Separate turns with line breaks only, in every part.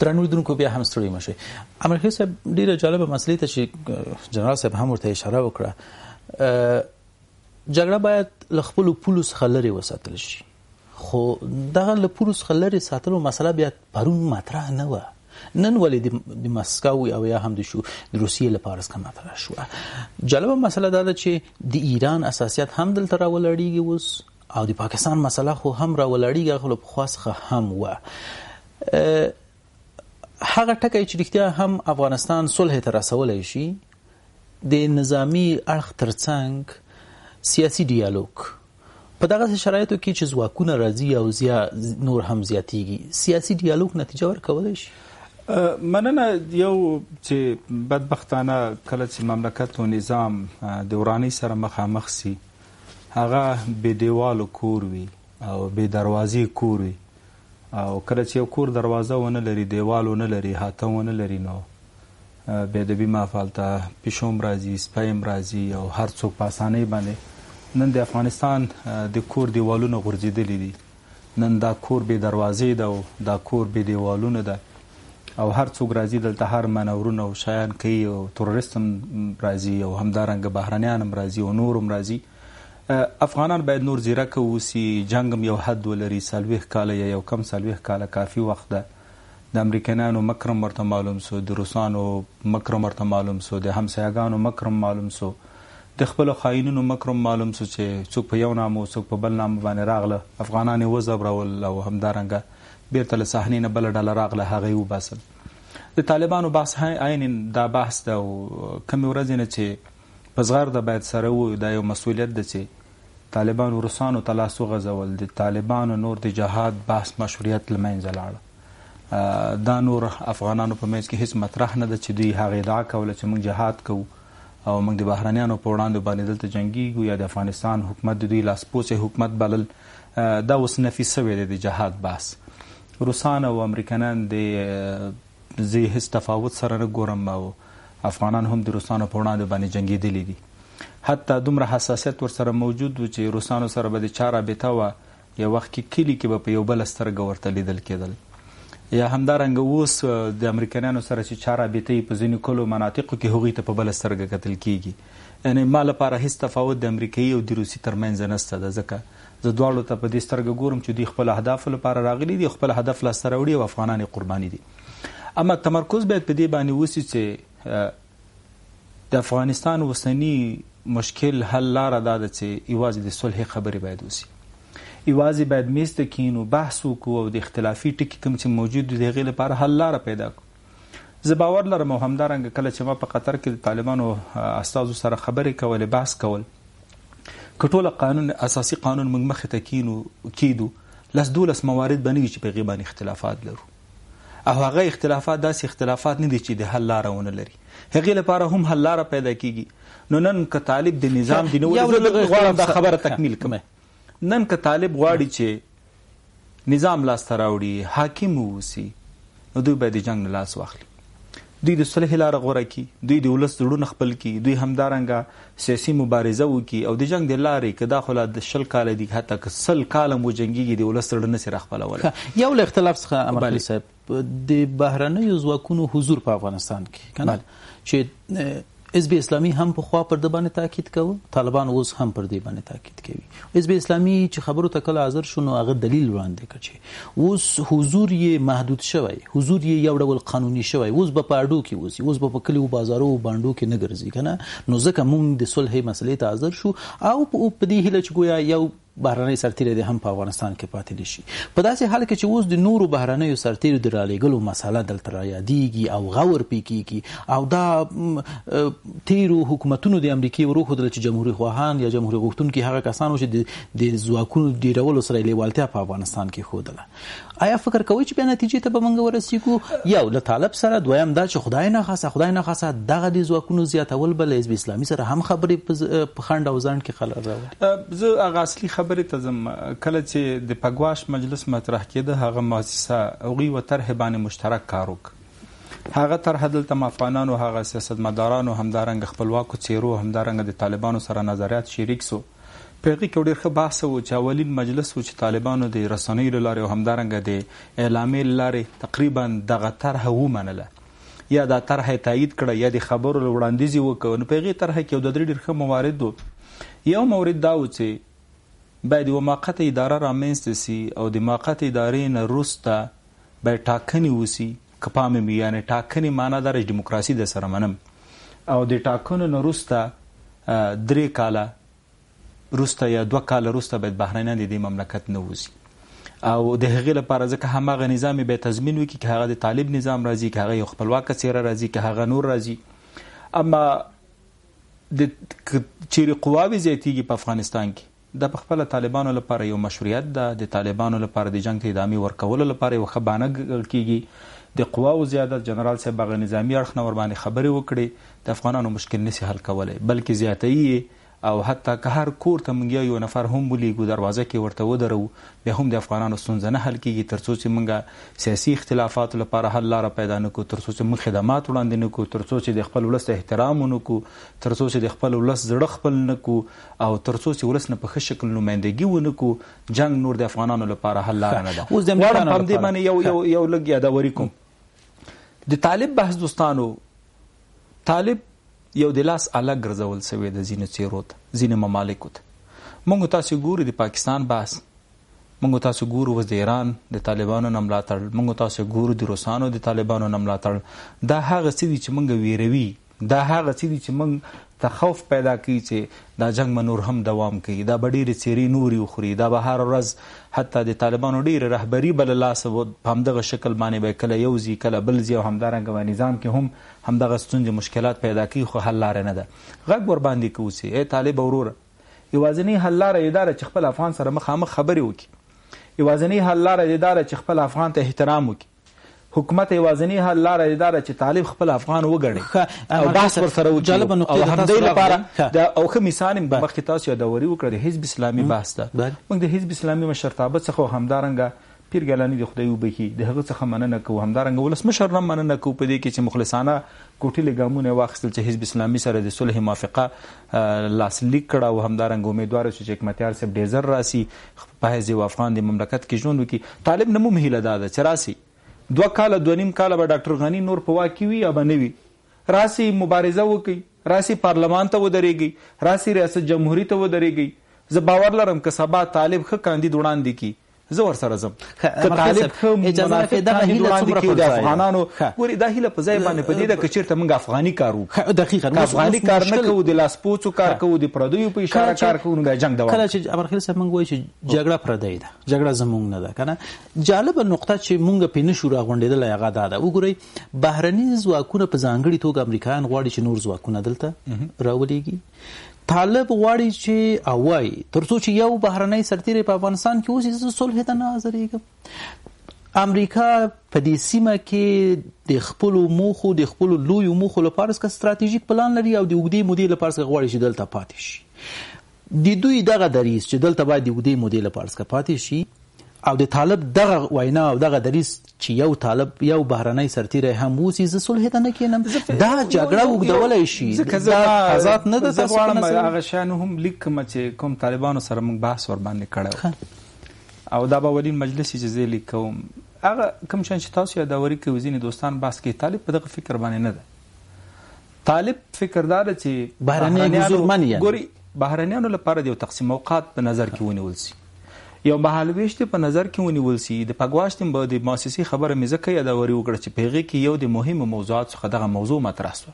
درنو دونکو بیا هم ستړي مشه امریکا صاحب ډیره جالب مسلې ته چې جنرال صاحب هم ورته اشاره وکړه جګړه باید لخپل پولیس خلري وساتل شي خو دغه لپورو څخه لري ساتلو مسله بیا پرون مطرح نه و نن ولې د مسکو او یا هم د شو د روسیې لپاره څه مطرح شو جالبه مسله دا ده چې د ایران اساسیت هم دلته راولړیږي اوس او د پاکستان مسله خو هم راولړیږي خو په خاص هم و هغه ټکی چې رښتیا هم افغانستان صلح ته رسولی شي د نظامی اړخ ترڅنګ سیاسي ډیالوګ په دغه شرایطو کې چې ځواکونه راځي او زیا
نور هم زیاتیږي سیاسي ډیالوګ نتیجه ورکولی شي مننه یو چې بدبختانه کله چې مملکت او نظام د ورانی سره مخامخ سي هغه به دیوالو کور وي او به دروازې کور وي او کله چې یو کور دروازه ونه لري دیوال ونه لري هاته ونه لري نو به د بیمه فالته پښوم راځي سپایم راځي او هر څوک په اسانۍ باندې نن د افغانستان د کور دیوالونو غورځېدلې دي نن دا کور به دروازې ده او دا کور به دیوالونه ده او هر څوک راځي دلته هر منورونه او شایان کوي او تروریستم راځي او همدارنګ بهرانيان راځي او نورم راځي افغانان باید نور زیرک وسی جنگم یو حد ولري سالويخ کال یا یو کم سالويخ کال کافی وخت ده د امریکایانو مکرم ورته معلوم سو د روسانو مکرم ورته معلوم سو د همسایګانو مکرم معلوم سو د خپل خاينونو مکرم معلوم سو چې څوک په یو نامو څوک په بل نامو باندې راغله افغانان وزبرول او همدارنګه بیرته له صحنې نه بل ډله راغله هغه وباسل د طالبانو بحث هاي عین دا بحث د کم ورځې نه چې په زغر د باید سره وو دا یو مسولیت ده چې طالبان روسانو تلاسو غزول دي طالبان نور د جهاد بحث مشروعیت لمنځه لاړه دا نور افغانانو په منځ کې هیڅ مطرح نه ده چې دوی هغه ادعا کوله چې موږ جهاد کوو او موږ د بهرانيانو په وړاندې باندې دلته جنگي یا د افغانستان حکومت د دوی لاسپوڅه حکومت بلل دا وس نفي سوی د جهاد بحث روسان او امریکنان د زی هیڅ تفاوت سره نه ګورم او افغانان هم د روسانو په وړاندې باندې جنگیدلی دي حتی دومره حساسیت ورسره موجود و چې روسانو سره به د چا رابطه و یو وخت کې کلی کې به په یو بل سترګه ورته لیدل کېدل یا همدارنګ اوس د امریکایانو سره چې چا رابطه په ځینو کلو مناطقو کې هغوی ته په بل سترګه کتل کیږي یعنی ما لپاره هیڅ تفاوت د امریکایي او د روسي ترمنځ نشته د ځکه زه دواړو ته په دې سترګه ګورم چې دوی خپل اهداف لپاره راغلي دي خپل هدف لاسته راوړي او افغانان قرباني دي اما تمرکز باید په دې باندې وسی چې د افغانستان وسنی مشکل حل لار دا ده چې ایوازي د صلح خبرې باید وسی ایوازي باید میسته کینو بحث وکړو د اختلافي ټکي کوم چې موجود دي غیر لپاره حل لار پیدا کړو زه باور لرم همدارنګ کله چې ما په قطر کې د طالبانو استادو سره خبرې کولې بحث کول کټوله قانون اساسي قانون موږ مخ ته کینو کیدو لس دولس موارد بنوي چې په غیبان اختلافات لرو او هغه اختلافات داسې اختلافات نه دي چې د حل لارونه لري هغه لپاره هم حل لار پیدا کیږي نو نن ک طالب د نظام دی نو غواړم دا خبره تکمیل کوم نن ک طالب غواړي چې نظام لاس تراوړي حاکم ووسی نو دوی به د جنگ لاس واخلي دوی د صلح لار غوړه کی دوی د ولس زړونه خپل کی دوی همدارنګه سیاسي مبارزه وکي او د جنگ د لارې کدا خلا د شل کال دی حتی که سل کال مو جنگي د ولس زړونه سره خپل ول یو له اختلاف څخه امر صاحب د بهرنۍ ځواکونو حضور په
افغانستان کې کنه چې حزب اسلامي هم په خوا پر د باندې تاکید کوي طالبان اوس هم پر دې باندې تاکید کوي حزب اسلامي چې خبرو ته کله حاضر شونه هغه دلیل وړاندې کړي اوس حضور یې محدود شوی حضور یې یو ډول قانوني شوی اوس په پاډو کې اوس اوس په کلیو بازارو باندې کې نه ګرځي کنه نو ځکه موږ د صلح مسلې ته حاضر شو او په دې هله چې ګویا یو بهرنۍ سرتیري د هم په افغانستان کې پاتې شي په داسې حال کې چې اوس د نورو بهرنۍ سرتیرو د رالېګلو مسله دلته رايادېږي او غور پیکيږي او دا تیرو حکومتونو د امریکای ورو خدل چې جمهوریت خواهان یا جمهوریت غوښتونکو هغه کسانو چې د ځواکونو ډیرولو سره لیوالتیا په افغانستان کې خوده آیا فکر کوئ چې بیا نتیجې ته به موږ ورسیږو یو له طالب سره دویم دا چې خدای نه خاصه خدای نه خاصه دغه د ځواکونو زیاتول بل حزب اسلامي سره هم خبرې په خند او ځان کې خلل
راوړي زه هغه اصلي خبرې ته زم کله چې د پګواش مجلس مطرح کېده هغه مؤسسه اوغي و طرح باندې مشترک کار وکړ هغه تر حدل تم افغانانو هغه سیاستمدارانو همدارنګ خپلواکو چیرو همدارنګ د طالبانو سره نظریات شریک سو پیغي کې ډېر ښه بحث و چې اولین مجلس و چې طالبانو د رسنۍ لاره او همدارنګه د اعلامې لاره تقریبا دغه طرح و منله یا دا طرح تایید کړه یا د خبرو وړاندیز وکړ نو پیغي طرح کې د ډېر ښه موارد و یو مورید دا و چې باید و ماقت اداره را منست سي او د ماقت ادارې نه روسته به ټاکنی وسی کپام می یعنی ټاکنی معنا د دیموکراسي د سره منم او د ټاکنو نه روسته درې کاله روسته یا دوه کال روسته باید بهرنیان د دې مملکت نه وځي او د هغې لپاره ځکه هماغه نظام به تضمین وکړي چې هغه د طالب نظام راځي چې هغه یو خپلواک سیره راځي چې هغه نور راځي اما د چیرې قواوی زیاتیږي په افغانستان کې د خپل طالبانو لپاره یو مشروعیت ده د طالبانو لپاره د جنگ ته ادامه ورکول لپاره یو خبانه کیږي د قواو زیادت جنرال صاحب غ نظامی اړخ نور باندې خبرې وکړي د افغانانو مشکل نسی حل کولای بلکې زیاتې او حتی که هر کور ته مونږ یو نفر هم بلیګو دروازه کې ورته ودرو به هم د افغانانو ستونزې نه حل کیږي ترڅو چې مونږه سیاسي اختلافات لپاره حل لاره پیدا نکړو ترڅو چې مونږ خدمات وړاندې نکړو ترڅو چې د خپل ولست احترام ونکړو ترڅو چې د خپل ولست زړه خپل نکړو او ترڅو چې ولست نه په ښه شکل نمائندګي ونکړو جنگ نور د افغانانو لپاره حل لاره نه ده اوس د امریکایانو باندې یو یو یو لګیا دا وری کوم د طالب بحث دوستانو طالب یو د لاس الګ ګرځول سوی د زینو چیروت زینو مملکت مونږ تاسو ګورو د پاکستان بحث مونږ تاسو ګورو وز د ایران د طالبانو نملاتړ مونږ تاسو ګورو د روسانو د طالبانو نملاتړ دا هغه څه دي چې مونږ ویروي دا هغه څه دي چې موږ ته خوف پیدا کوي چې دا جنگ منور هم دوام کوي دا بډېر چیرې نوري خوري دا به هر ورځ حتی د طالبانو ډېر رهبری بل الله سبو همدغه شکل باندې به کله یو ځي کله بل ځي او همدارنګه نظام کې هم همدغه ستونزې مشکلات پیدا کوي خو حل لار نه ده غږ ور باندې کوسي اے طالب ورور یوازنی حل لار اداره چې خپل افغان سره مخامخ خبرې وکړي یوازنی حل لار اداره چې خپل افغان ته احترام وکړي حکومت یوازنی حل لار اداره چې طالب خپل افغان وګړي او بحث ور سره جالب نقطه هم د لپاره د اوخه مثال مخکې تاسو یادوري وکړه حزب اسلامي بحث ده موږ د حزب اسلامي مشرتابه څخه همدارنګه پیر ګلانی د خدای وبخي د هغه څخه مننه کوم همدارنګ ولسمشر نه مننه کوم په دې کې چې مخلصانه کوټي لګامونه واخیستل چې حزب اسلامي سره د صلح موافقه لاسلیک کړه او همدارنګ امیدوار شو چې حکمتیار سب ډیزر راسي په هیزه افغان د مملکت کې ژوند وکړي طالب نمو مهاله ده چې راسي دو کال دو نیم کال به ډاکټر غنی نور په واکې وي یا نه وي راسي مبارزه وکړي راسي پارلمان ته ودرېږي راسي ریاست جمهوریت ته ودرېږي زه باور لرم که سبا طالب خ کاندید وړاندې کی زه ور سره زم که طالب اجازه پیدا هیله څومره پر ځای افغانانو ګوري دا هیله په ځای باندې پدې ده چې چیرته موږ افغاني کارو دقیقاً افغاني کار نه کوو د لاس پوڅو کار کوو د پردیو په اشاره کار کوو د جنگ دوام
کله چې امر خیل سم موږ وایو چې جګړه پردی ده جګړه زموږ نه ده کنه جالب نقطه چې موږ په نشو راغونډېدل هغه دا ده وګورئ بهرنی ځواکونه په ځانګړي توګه امریکایان غواړي چې نور ځواکونه دلته راولېږي طالب غواړي چې اوای ترڅو چې یو بهرنی سرتیری په افغانستان کې اوسې صلح ته ناظرېږم امریکا په دې سیمه کې د خپل موخو د خپل لوی موخو لپاره څه ستراتیژیک پلان لري او د وګړي مودې لپاره څه غواړي چې دلته پاتې شي د دوی دغه دریس چې دلته باید د وګړي مودې لپاره څه پاتې شي او د طالب دغه وینا او دغه دریس چې یو طالب یو بهرنۍ سرتیره هم وسی ز صلح ته نه کینم دا جګړه وګدولای شي دا آزاد نه ده تاسو غواړم هغه
شان هم لیک مچ کوم طالبانو سره موږ بحث ور باندې کړو او دا به ولین مجلس اجازه لیکوم هغه کوم شان چې تاسو یادوري کوي ځینې دوستان بحث کوي طالب په دغه فکر باندې نه ده طالب فکردار چې بهرنۍ ګوري بهرنیانو لپاره د تقسیم اوقات په نظر کې ونیول شي یو محل ویشت په نظر کې ونیول سي د پګواشتم به د مؤسسي خبره مې زکه یادوري وکړه چې پیغه کې یو د مهمو موضوعات څخه دغه موضوع مطرح شو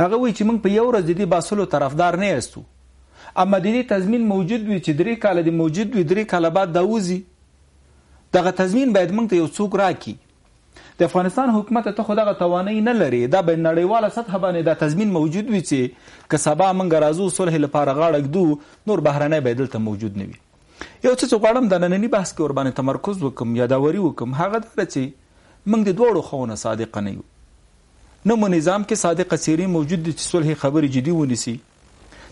هغه وی چې موږ په یو ورځ د باسلو طرفدار نه یستو اما د دې تضمین موجود وي چې درې کال د موجود وي درې کال بعد دا وزي دغه تضمین باید موږ ته یو څوک راکړي د افغانستان حکومت ته خو دغه توانایي نه لري دا به نړیواله سطح باندې دا تضمین موجود وي چې که سبا موږ راځو صلح لپاره غاړه ګدو نور بهرنۍ بدل ته موجود نه وي یو څه غواړم د نننی بحث کې ور باندې تمرکز وکم یاداوري وکم هغه د رچي موږ د دوړو خونه صادق نه یو نو مو نظام کې صادق سیری موجود دي چې صلح خبرې جدي ونیسي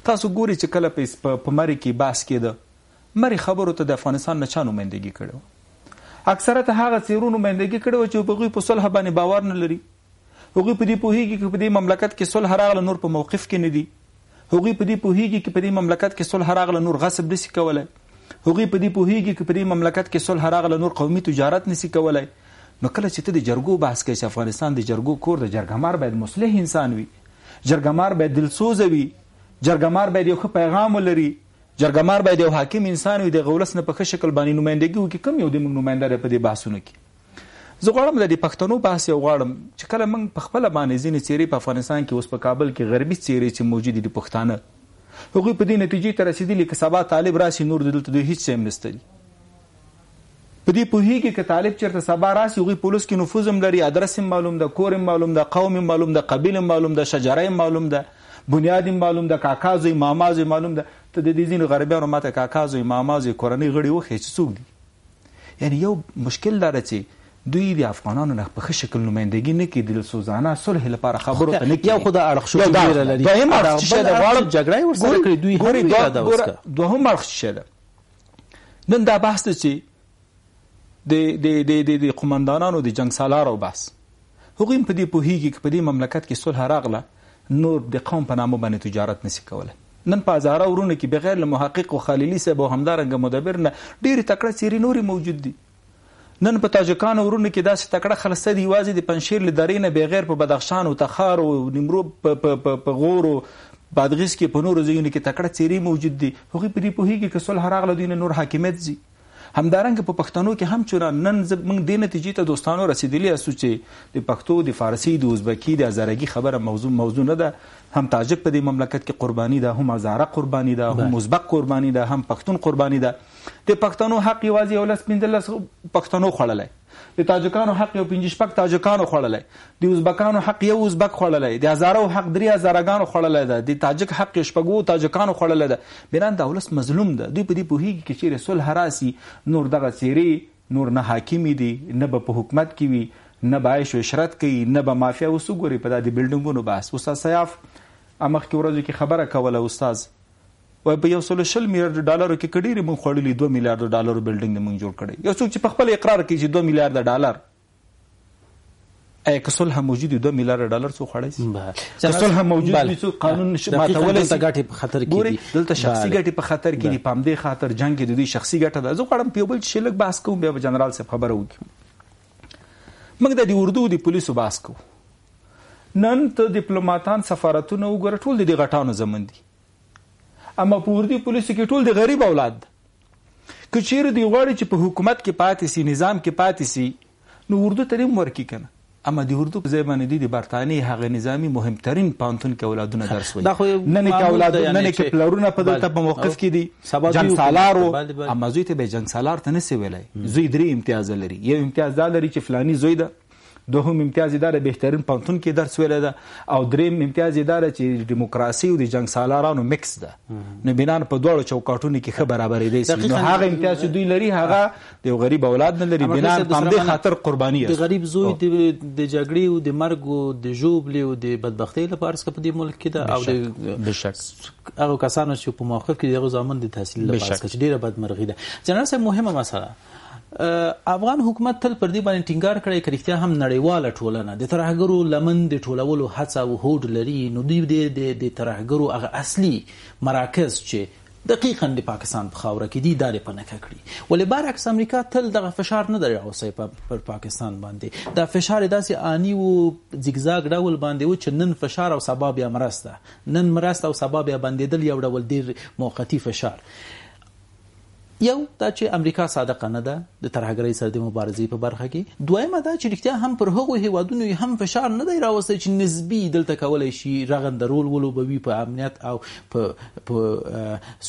تاسو ګوري چې کله په په مری کې بحث کېده مری خبرو ته د افغانستان نه چانو مندګي کړو اکثره هغه سیرونو مندګي کړو چې په غوي په صلح باندې باور نه لري هغه په دې پوهیږي چې په دې مملکت کې صلح راغله نور په موقف کې نه دي هغه په دې پوهیږي چې په دې مملکت کې صلح راغله نور غصب نشي کولای هغوی په دې پوهیږي چې په دې مملکت کې صلح راغله نور قومي تجارت نسی کولای نو کله چې ته د جرګو بحث کوي افغانستان د جرګو کور د جرګمار باید مصلح انسان وي جرګمار باید دلسوز وي جرګمار باید یو ښه پیغام ولري جرګمار باید یو حاکم انسان وي د غولس نه په ښه شکل باندې نمائندګي وکړي کم یو د موږ نمائنده په دې بحثونو کې زه غواړم د پښتنو بحث یو غواړم چې کله موږ په خپل باندې ځینې چیرې په افغانستان کې اوس په کابل کې غربي چیرې چې موجود دي پښتانه هغوی په دې نتیجې ته رسیدلی چې سبا طالب راسي نور دلته دوی هیڅ هم نستلی په دې په هی کې چې طالب چیرته سبا راسي هغوی پولیس کې نفوذم لري ادرس معلوم ده کور معلوم ده قوم معلوم ده قبیله معلوم ده شجره معلوم ده بنیاد معلوم ده کاکازو مامازو معلوم ده ته د دې ځین غربیانو ماته کاکازو مامازو کورنۍ غړي وخې څوک دي یعنی یو مشکل لري چې دوی د افغانانو نه په شکل نمائندګي نه کوي د سوزانا صلح لپاره خبرو ته نه کوي یو خدای اړخ شو ډیر لري دویم اړخ چې د غاړب جګړه ورسره کړی دوی هر یو دا اوسه دوهم اړخ چې ده نن دا بحث چې د د د د د قومندانانو د جنگ سالارو بحث هغوی په دې پوهیږي چې په دې مملکت کې صلح راغله نور د قوم په نامه باندې تجارت نسی کوله نن په هزاره ورونه کې بغیر له محقق او خلیلی سبو همدارنګ مدبر نه ډیر تکړه سیری نوري موجود دي نن په تاجکان ورونه کې داسې تکړه خلسته دی وازی د پنشیر لدارې نه بغیر په بدخشان او تخار او نیمرو په غور او بادغیس کې په نورو ځایونو کې تکړه چیرې موجود دي خو په دې په هیګه کې صلح راغله دین نور حاکمیت زی همدارنګه په پښتنو کې هم چونه نن موږ د نتیجې ته دوستانو رسیدلی اسو چې د پښتو د فارسی د ازبکی د ازرګي خبره موضوع موضوع نه ده هم تاجک په دې مملکت کې قرباني ده هم ازاره قرباني ده هم ازبک قرباني ده هم پښتون قرباني ده د پښتنو حق یوازې ولس پیندلس پښتنو خړلای د تاجکانو حق یو 55 تاجکانو خړلې د ازبکانو حق یو ازبک خړلې د هزارو حق درې هزارګانو خړلې ده د تاجک حق شپږو تاجکانو خړلې ده بیران د ولس مظلوم ده دوی په دې په هیګ کې چې رسول حراسي نور دغه سيري نور نه حاکم دي نه په حکومت کې وي نه بایش وشرت کوي نه به مافیا وسګوري په دې بلډینګونو باس استاد سیاف امخ کې ورځو کې خبره کوله استاد وای په یو سل شل میلیارډ ډالر کې کډیر مون خړلې 2 میلیارډ ډالر بلډینګ مون جوړ کړي یو څوک چې په خپل اقرار کوي چې 2 میلیارډ ډالر اې کسل هم موجود 2 میلیارډ ډالر څو خړې کسل هم موجود دي څو قانون ماتول ته ګټي په خطر کې دي دلته شخصي ګټي په خطر کې دي پام دې خاطر جنگ کې دي شخصي ګټه ده زه غواړم په بل شلګ باس کوم بیا جنرال صاحب خبره وکړم موږ د اردو د پولیسو باس کوو نن ته ډیپلوماټان سفارتونه وګورټول دي غټانو زمندي اما په وردی پولیسو کې ټول د غریب اولاد که چیرې دی غواړي چې په حکومت کې پاتې سي نظام کې پاتې سي نو اردو ترې مرکی کنه اما د اردو په ځای باندې د برتانی هغه نظامی مهمترین پانتون کې اولادونه درس وي نه نه کې اولاد نه نه کې پلرونه په دلته په موقف کې دي سبا جنگ سالار او اما زوی ته به جنگ سالار ته نه سي ویلای زوی درې امتیاز لري یو امتیاز دا لري چې فلانی زوی ده دوهم امتیاز اداره بهترین پانتون کې درس ویل ده او دریم امتیاز اداره چې دیموکراسي او د جنگ سالارانو مکس ده نو بنان په دوړو چوکاټونو کې خبر برابرې دي نو هغه امتیاز دوی لري هغه د غریب اولاد نه لري بنان په دې خاطر قرباني ده د غریب
زوی د جګړې او د مرګ او د جوبلې او د بدبختۍ لپاره څه په دې ملک کې ده او د بشک هغه کسانو چې په موقف کې دغه ځامن د تحصیل لپاره څه ډیره بدمرغي ده جنرال صاحب مهمه مسله افغان حکومت تل پر دې باندې ټینګار کړی چې اړتیا هم نړیواله ټولنه د ترهګرو لمن د ټولولو هڅه او هوډ لري نو دې د د ترهګرو هغه اصلي مراکز چې دقیقا د پاکستان په خاوره کې دي دار په نکه کړی ولې بارعکس امریکا تل دغه فشار نه لري اوسې په پر پاکستان باندې دا فشار داسې آنی او زیګزاګ ډول باندې و چې نن فشار او سبب یا مرسته نن مرسته او سبب یا باندې دل یو ډول ډیر موقتی فشار یو دا چې امریکا صادقه نه ده د ترهګرۍ سره د مبارزې په برخه کې دویمه دا چې رښتیا هم پر هغو هیوادونو هم فشار نه دی راوستي چې نسبی دلته کولای شي رغنده رول ولوبوي په امنیت او په په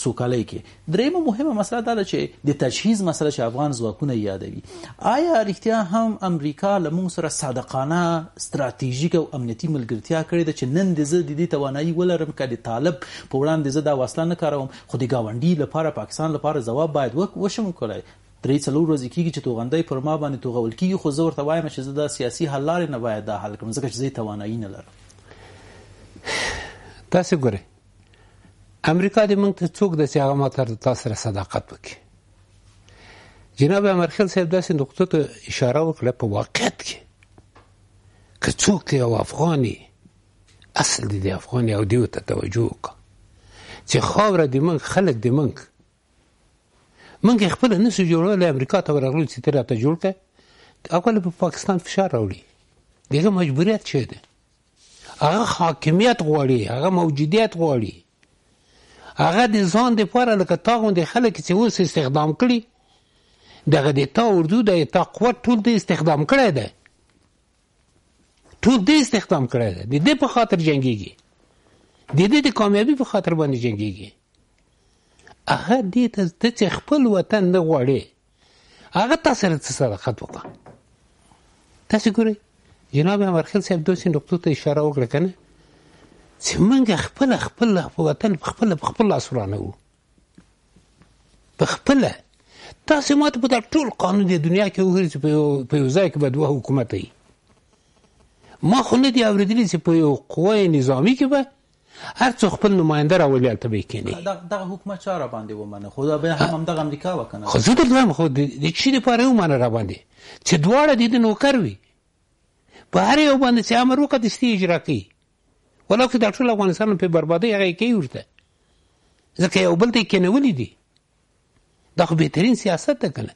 سوکالۍ کې دریمه مهمه مسله دا ده چې د تجهیز مسله چې افغان ځواکونه یادوي آیا رښتیا هم امریکا له موږ سره صادقانه ستراتیژیک او امنیتي ملګرتیا کړې ده چې نن د زه د دې توانایي ولرم کړي طالب په وړاندې زه دا وسله نه کاروم خو د گاونډي لپاره پاکستان لپاره ځواب باید وشم کولای درې څلور ورځې کېږي چې توغندې پر ما باندې توغول کېږي خو زه ورته وایم چې زه د سیاسي حل لارې نه باید دا حل کړم ځکه چې زه توانایي نه لرم
تاسو ګورئ امریکا دې موږ ته څوک د هغه ماتر د تاسو سره صداقت وکړي جناب امرخیل صاحب داسې نقطه ته اشاره وکړه په واقعیت کې که څوک یو افغاني اصل دې افغاني او دې ته توجه وکړي چې خاور دې موږ خلک دې موږ منګه خپل نه سې جوړول امریکا ته ورغلو چې تر ته جوړ کړه اول په پاکستان فشار راوړي دغه مجبوریت چه ده هغه حاکمیت غواړي هغه موجودیت غواړي هغه د ځان د پاره لکه تاغون د خلک چې اوس استخدام کړي دغه د تا اردو د تا قوت ټول د استخدام کړي ده ټول دې استخدام کړی دی د دې په خاطر جنگيږي د دې د کامیابی په خاطر باندې جنگيږي هغه دې ته د چې خپل وطن نه غواړي هغه تاسو سره څه صداقت وکړه تاسو ګورئ جناب امرخیل صاحب دوسې نقطو ته اشاره وکړه کنه چې موږ خپل خپل وطن خپل خپل اسرانه وو په خپل تاسو ماته په ټول قانون د دنیا کې وګورئ په یو ځای کې به دوه حکومت وي ما خو نه دی اوریدلی چې په یو قوه نظامی کې به هر څو خپل نماینده راولي البته به کېني
دغه حکومت چاره باندې ومنه خو دا به هم همدغه امریکا وکنه خو زه
درته خو د چی لپاره ومنه را باندې چې دواړه د نوکر وي په هر یو باندې چې امر وکړي ستې اجرا کوي ولکه د ټول افغانستان په بربادي هغه کوي ورته ځکه یو بل ته کېنولې دي دا خو بهترین سیاست ده کنه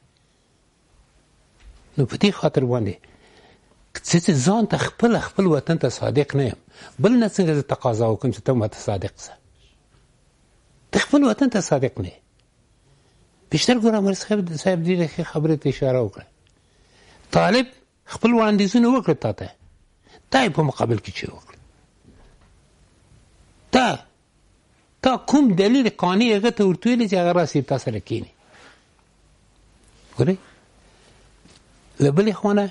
نو په دې خاطر باندې چې ځان ته خپل خپل وطن ته صادق نه یم بل نه څنګه زه تقاضا وکم چې ته ماته صادق سه ته خپل وطن ته صادق نه بیشتر ګور امر صاحب صاحب دې خبره ته اشاره وکړه طالب خپل وړاندیزونه وکړه تاته تا په مقابل کې چې وکړه تا تا کوم دلیل قانوني هغه ته ورته ویل چې هغه راسي تاسو لکینی ګورئ له بلې خوانه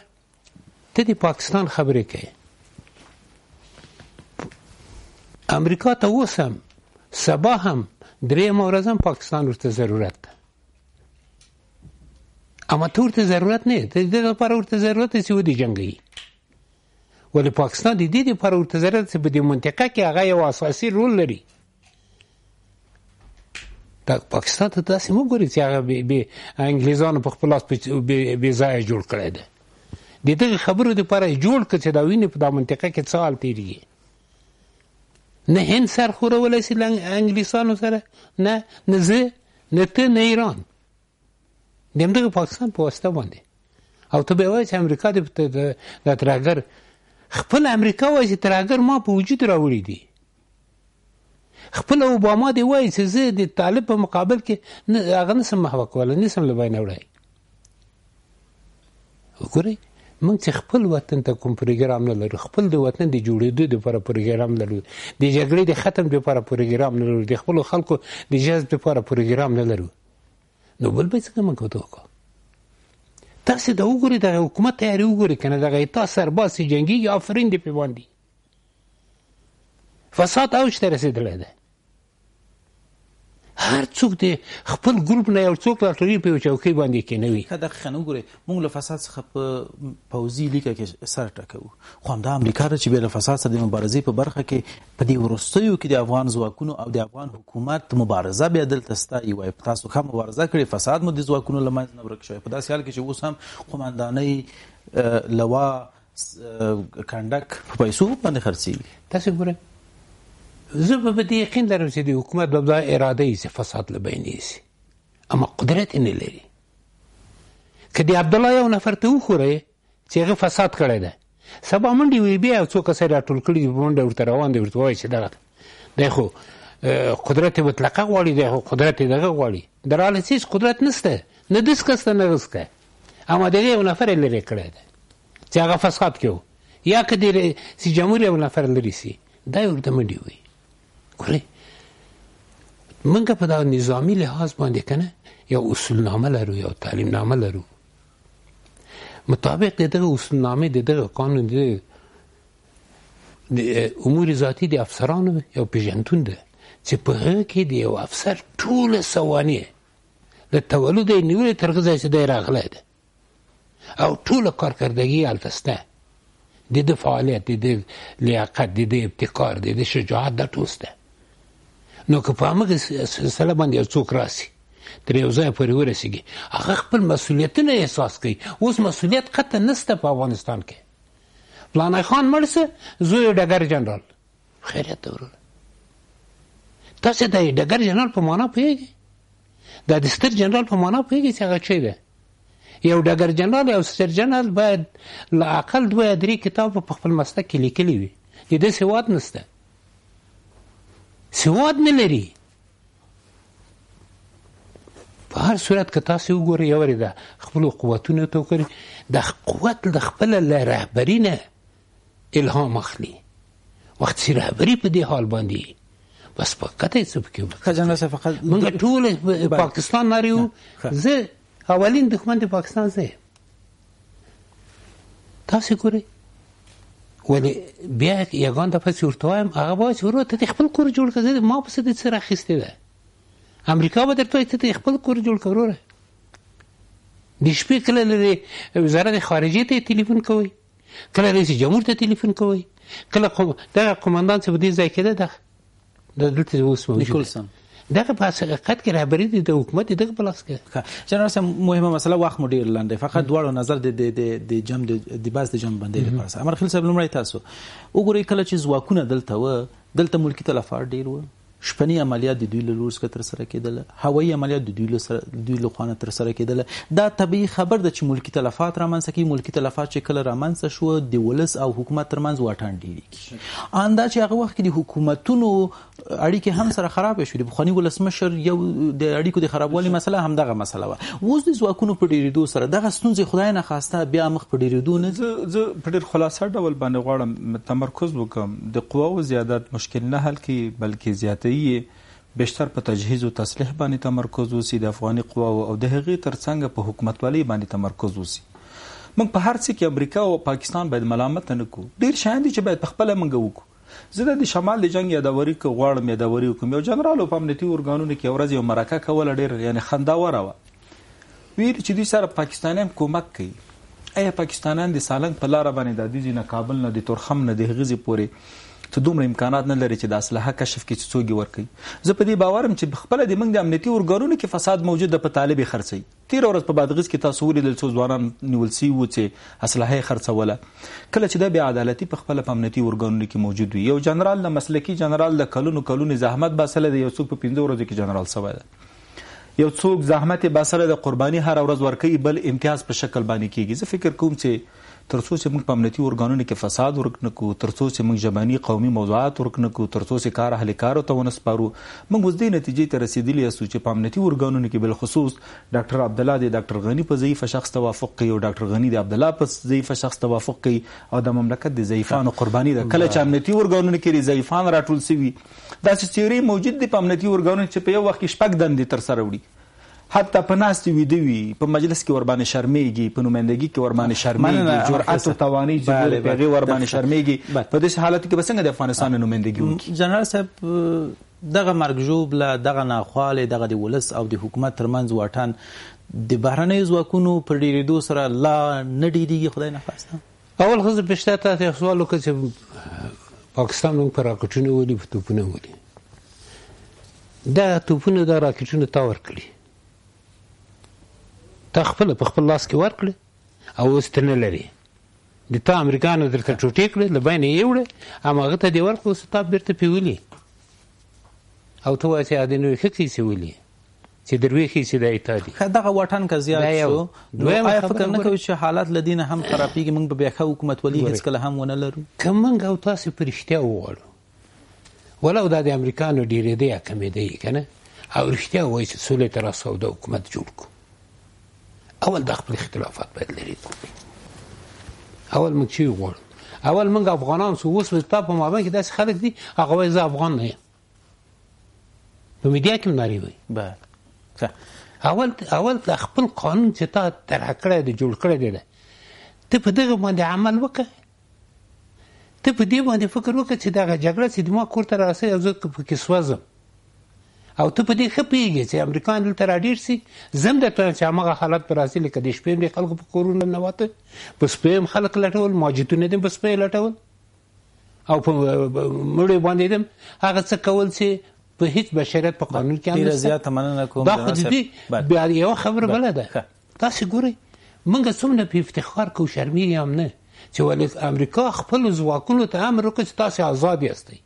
ته د پاکستان خبرې کوي امریکا ته اوس هم سبا هم درې مورزم پاکستان ورته ضرورت ده اما تور ته ضرورت نه د دې لپاره ورته ضرورت چې ودی جنگي ول پاکستان د دې لپاره ورته ضرورت چې په دې منطقه کې هغه یو اساسي رول لري دا پاکستان ته تاسو موږ ګورئ چې هغه به انګلیزانو په خپل لاس به ځای جوړ کړی دی د دې خبرو لپاره جوړ کړي چې دا ویني په دا منطقه کې څه حال تیریږي نه هند سر خورولای سي انګلیسانو سره نه نه زه نه ته نه ایران دمدغه پاکستان په واسطه باندې او ته به وایې چې امریکا د د ترګر خپل امریکا وایي چې ترګر ما په وجود راوړی دی خپل اوباما دی وایي چې زه د طالب په مقابل کې هغه نسم محو کول نسم لبای نه وړای وګورئ موږ چې خپل وطن ته کوم پروګرام نه لرو خپل د وطن د جوړېدو لپاره پروګرام لرو د جګړې د ختم لپاره پروګرام نه لرو د خپل خلکو د جذب لپاره پروګرام نه لرو نو بل به څنګه موږ وکړو تاسو د وګورئ د حکومت تیاری وګورئ کنه د غیتا سرباز جنگي آفرین دی په باندې فساد اوج ته رسیدلی دی هر څوک دې خپل ګروپ نه یو څوک راټولي په چوکۍ باندې کې نه وي
که دقیقا وګورئ موږ له فساد څخه په پوزي لیکه کې سر ټکو خو همدا امریکا چې به له فساد سره د مبارزې په برخه کې په دې ورستیو کې د افغان ځواکونو او د افغان حکومت مبارزه به دلته ستایي وای تاسو هم مبارزه کړې فساد مو د ځواکونو لمنځ نه ورک شوی په داسې حال کې چې اوس هم
قومندانۍ لوا کنډک په پیسو باندې خرڅي تاسو ګورئ زه به د یقین لرم چې د حکومت به دا اراده یې فساد لبینې سي اما قدرت نه لري کدی عبد الله یو نفر ته وخوري چې هغه فساد کړی دی سبا منډي وی بیا څو کس راټول کړي دی منډه ورته روان دی ورته وایي چې دا دی خو قدرت مطلقه غواړي دی خو قدرت دغه غواړي دراله هیڅ قدرت نشته نه دس کس نه رسکه اما دغه یو نفر لري کړی دی چې هغه فساد کوي یا کدی چې جمهور یو نفر لري سي دا ورته منډي وی ولی منګه په دا نظامی لحاظ باندې کنه یو اصولنامه لرو یو تعلیم نامه لرو مطابق دغه اصولنامه دغه قانون دی د امور ذاتی د افسرانو یو پیژنتون ده چې په هغه کې دی یو افسر ټول سوانی له تولد نیول تر غزا چې دی راغلی ده او ټول کارکردګي التسته د فعالیت د لیاقت د ابتکار د شجاعت د ټوسته نو که په هغه سلسله باندې یو څوک راسي تر یو ځای پورې ورسیږي هغه خپل مسولیت نه احساس کوي اوس مسولیت قطه نسته په افغانستان کې پلان خان مرسه زوی ډګر جنرال خیرت ورور تاسو د ډګر جنرال په معنا پیږي د دستر جنرال په معنا پیږي چې هغه چي دی یو ډګر جنرال او ستر جنرال باید لا اقل دوه درې کتاب په خپل مسلک کې لیکلي وي د دې سواد نسته سواد نه لري په هر صورت کې تاسو وګورئ یو لري د خپل قوتونو ته وکړي د قوت د خپل له رهبری نه الهام اخلي وخت چې رهبری په دې حال باندې بس په کته څه پکې خزانه څه فقط موږ ټول پاکستان ناریو زه اولین دښمن د پاکستان زه تاسو ګورئ ولې بیا یګان د پس ورته وایم هغه وایي چې ورو ته خپل کور جوړ کړې ما په دې سره اخیستې ده امریکا به درته ته خپل کور جوړ کړو د شپې کله لري وزارت خارجه ته ټلیفون کوي کله رئیس جمهور ته ټلیفون کوي کله دا قومندان څه بده ځای کېده ده د دلته اوس موجود نیکولسن دغه په حقیقت کې رهبری د حکومت دغه بلاس کې
جنرال سم مهمه مسله وخت مو ډیر لنډه فقط دواړو نظر د د د جم د باز د جم بندې لپاره امر خل صاحب لمړی تاسو وګورئ کله چې ځواکونه دلته و دلته ملکی تلفات ډیر و شپنی عملیات د دوی له لور څخه تر سره کېدل هوایي عملیات د دوی له دوی له خوانه تر سره کېدل دا طبي خبر د چې ملکی تلفات رامنځته کی ملکی تلفات چې کله رامنځته شو د ولس او حکومت ترمنځ واټن ډیری اندا چې هغه وخت کې د حکومتونو اړیکې هم سره خراب شوې د بخونی ولسمشر یو د اړیکو د خرابوالي مسله هم دغه مسله و اوس د ځواکونو په ډیریدو سره دغه ستونزې خدای نه خواسته
بیا مخ په ډیریدو نه زه په ډیر خلاصه ډول باندې غواړم تمرکز وکم د قواو زیادت مشکل نه حل کی بلکې زیاتې ابتدایي بشتر په تجهیز او تسلیح باندې تمرکز وسی د افغاني قواو او د هغې ترڅنګ په حکومت والی باندې تمرکز وسی موږ په هر څه کې امریکا او پاکستان باید ملامت نه کو ډیر شاندې چې باید خپل منګ وکړو زه د شمال د جنگ یادوري کو غواړم یادوري کوم یو جنرال په امنیتي اورګانونو کې ورځ یو مرکه کول ډیر یعنی خنداوره و ویل چې دوی سره پاکستاني حکومت کوي ایا پاکستانان د سالنګ په لار باندې د دې نه کابل نه د تورخم نه د غزي پورې ته دومره امکانات نه لري چې د اسلحه کشف کې څوګي ورکي زه په دې باورم چې خپل د منګ د امنیتي ورګرونو کې فساد موجود د په طالب خرڅي تیر ورځ په بادغیس کې تاسو ولې د څو ځوانان نیول سي و چې اسلحه خرڅوله کله چې د بیا عدالتي په خپل امنیتي ورګرونو کې موجود وي یو جنرال د مسلکی جنرال د کلونو کلونو زحمت باسه د یو څوک په 15 ورځو کې جنرال سوی دی یو څوک زحمت باسره د قرباني هر ورځ ورکي بل امتیاز په شکل باندې کیږي زه فکر کوم چې ترڅو چې موږ په امنیتي ارګانونو کې فساد ورکنکو ترڅو چې موږ ژباني قومي موضوعات ورکنکو ترڅو چې کار اهل کارو ته ونسپارو موږ اوس دې نتیجې ته رسیدلې یو چې په امنیتي ارګانونو کې بل خصوص ډاکټر عبد الله د ډاکټر غنی په ضعیف شخص توافق کوي او ډاکټر غنی د عبد الله په ضعیف شخص توافق کوي او د مملکت د ضعیفانو قرباني ده کله چې امنیتي ارګانونو کې ضعیفان راټول شوي دا چې تیوري موجود دي په امنیتي ارګانونو چې په یو وخت کې شپږ دندې تر سره وړي حتی په ناستي ویده وي په مجلس کې ور باندې شرمېږي په نمائندګۍ کې ور باندې شرمېږي جرأت او توانایي چې هغه ور باندې شرمېږي په دې حالت کې بسنګ د افغانستان نمائندګي وکړي
جنرال صاحب دغه مرګجوب له دغه ناخواله دغه د ولس او د حکومت ترمنځ واټن د بهرنۍ ځواکونو په ډیریدو سره لا نه
ډیریږي خدای نه خواسته اول خو بشته ته سوال وکړ چې پاکستان موږ پر راکټونه ولي په توپونه ولي دا توپونه دا راکټونه تاور کړی تا خپل په خپل لاس کې ورکړې او اوس ته نه لري د تا امریکانو درته ټوټې کړې له بینه یې وړې هماغه ته دې ورکړه اوس تا بېرته پیولي او ته وایې چې دې نوې ښه کیسې ولي چې دروي خي چې د ایتادي دغه واټن کا زیات شو دویم فکر نه کوي چې حالات
لدینه هم خرابېږي موږ به بیا حکومت ولي هیڅ کله هم ونه لرو
کوم موږ او تاسو پرشته وړو ولو د امریکانو ډیرې دی کمې دی کنه او رښتیا وایي چې سولې تر سعودي حکومت جوړ کو اول د خپل اختلافات باید لري اول موږ چی غواړو اول موږ افغانان سو اوس په په مابین کې داسې خلک دي هغه وایي زه افغان نه یم نو میډیا کې مری وي بله اول اول خپل قانون چې تا طرح کړی دی جوړ کړی دی ته په دغه باندې عمل وکړه ته په دې باندې فکر وکړه چې دغه جګړه چې د ما کور ته راسي او زه په کې سوځم او ته په دې خپېږي چې امریکا دلته راډیر سي زم د ته چې هغه حالت پر راځي لکه د شپې د خلکو په کورونه نواته په سپېم خلک لټول ماجتونه دې په سپې لټول او په مړي باندې دم هغه څه کول چې په هیڅ بشریت په قانون کې ډیره زیاته مننه کوم دا خو دې بیا یو خبره بل ده تاسو ګورئ موږ څومره په افتخار کو شرمېږم نه چې ولې امریکا خپل ځواکونو ته امر وکړ چې تاسو آزاد یاستئ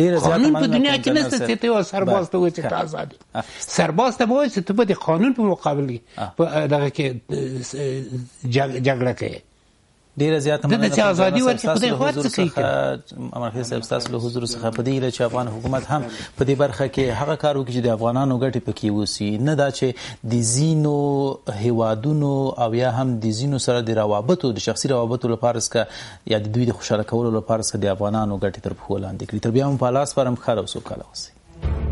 ډیر زیات قانون په دنیا کې نشته چې ته سرباز ته وایې چې ته آزاد سرباز ته وایې چې ته به د قانون په مقابل کې په دغه کې جګړه کوي
ډیره زیاته مننه د ازادي ورکړي خدای خو څه کوي امر خیر صاحب تاسو له حضور څخه په دې چې افغان حکومت هم په دې برخه کې هغه کار وکړي چې د افغانانو ګټې پکې وسی نه دا چې د زینو هوادونو او یا هم د زینو سره د روابطو د شخصي روابطو لپاره څه یا د دوی د خوشاله کولو لپاره څه د افغانانو ګټې تر پخو لاندې کړی تر بیا هم په لاس پرم خره وسو کاله وسی